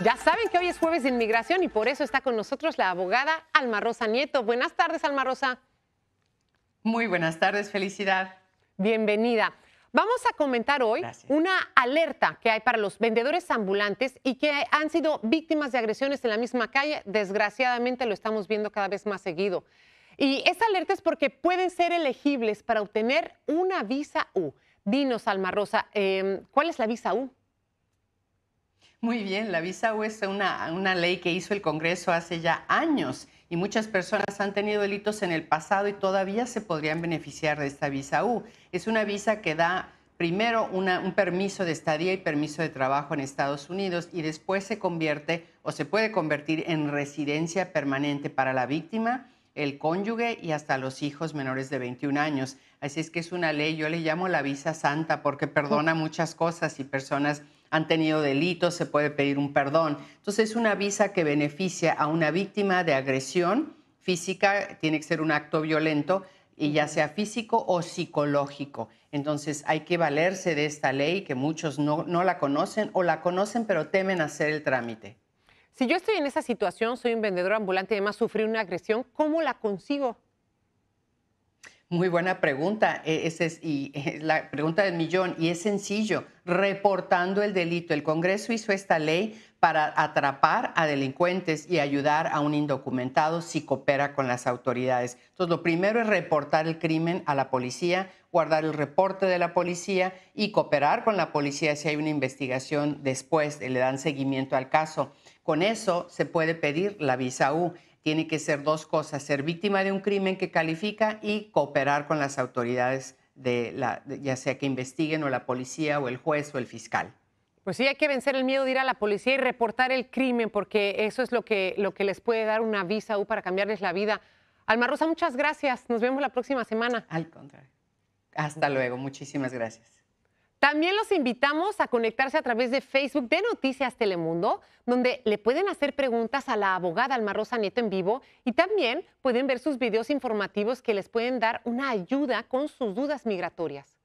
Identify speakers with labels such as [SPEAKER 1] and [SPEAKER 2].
[SPEAKER 1] Ya saben que hoy es jueves de inmigración y por eso está con nosotros la abogada Alma Rosa Nieto. Buenas tardes, Alma Rosa. Muy buenas tardes, felicidad. Bienvenida. Vamos a comentar hoy una alerta que hay para los vendedores ambulantes y que han sido víctimas de agresiones en la misma calle. Desgraciadamente lo estamos viendo cada vez más seguido. Y esa alerta es porque pueden ser elegibles para obtener una visa U. Dinos, Alma Rosa, em, ¿cuál es la visa U?
[SPEAKER 2] Muy bien, la visa U es una, ley que hizo el Congreso hace ya años y muchas personas han tenido delitos en el pasado y todavía se podrían beneficiar de esta visa U. Es una visa que da primero un permiso de estadía y permiso de trabajo en Estados Unidos y después se convierte o se puede convertir en residencia permanente para la víctima el cónyuge y hasta los hijos menores de 21 años. Así es que es una ley, yo le llamo la visa santa porque perdona muchas cosas y si personas han tenido delitos, se puede pedir un perdón. Entonces es una visa que beneficia a una víctima de agresión física, tiene que ser un acto violento, y ya sea físico o psicológico. Entonces hay que valerse de esta ley que muchos no, no la conocen o la conocen pero temen hacer el trámite.
[SPEAKER 1] Si yo estoy en esa situación, soy un vendedor ambulante y además sufrí una agresión, ¿cómo la consigo?
[SPEAKER 2] Muy buena pregunta. E, es, y, es eh, la pregunta del millón. Y es sencillo, reportando el delito. El Congreso hizo esta ley para atrapar a delincuentes y ayudar a un indocumentado si coopera con las autoridades. Entonces, lo primero es reportar el crimen a la policía, guardar el reporte de la policía y cooperar con la policía si hay una investigación después, le dan seguimiento al caso. Con eso se puede pedir la visa U tiene que ser dos cosas, ser víctima de un crimen que califica y cooperar con las autoridades, de la, ya sea que investiguen o la policía o el juez o el fiscal.
[SPEAKER 1] Pues sí, hay que vencer el miedo de ir a la policía y reportar el crimen, porque eso es lo que, lo que les puede dar una visa U para cambiarles la vida. Alma Rosa, muchas gracias. Nos vemos la próxima semana. Al contrario.
[SPEAKER 2] Hasta luego. Muchísimas gracias.
[SPEAKER 1] También los invitamos a conectarse a través de Facebook de Noticias Telemundo, donde le pueden hacer preguntas a la abogada Alma Rosa Nieto en vivo y también pueden ver sus videos informativos que les pueden dar una ayuda con sus dudas migratorias.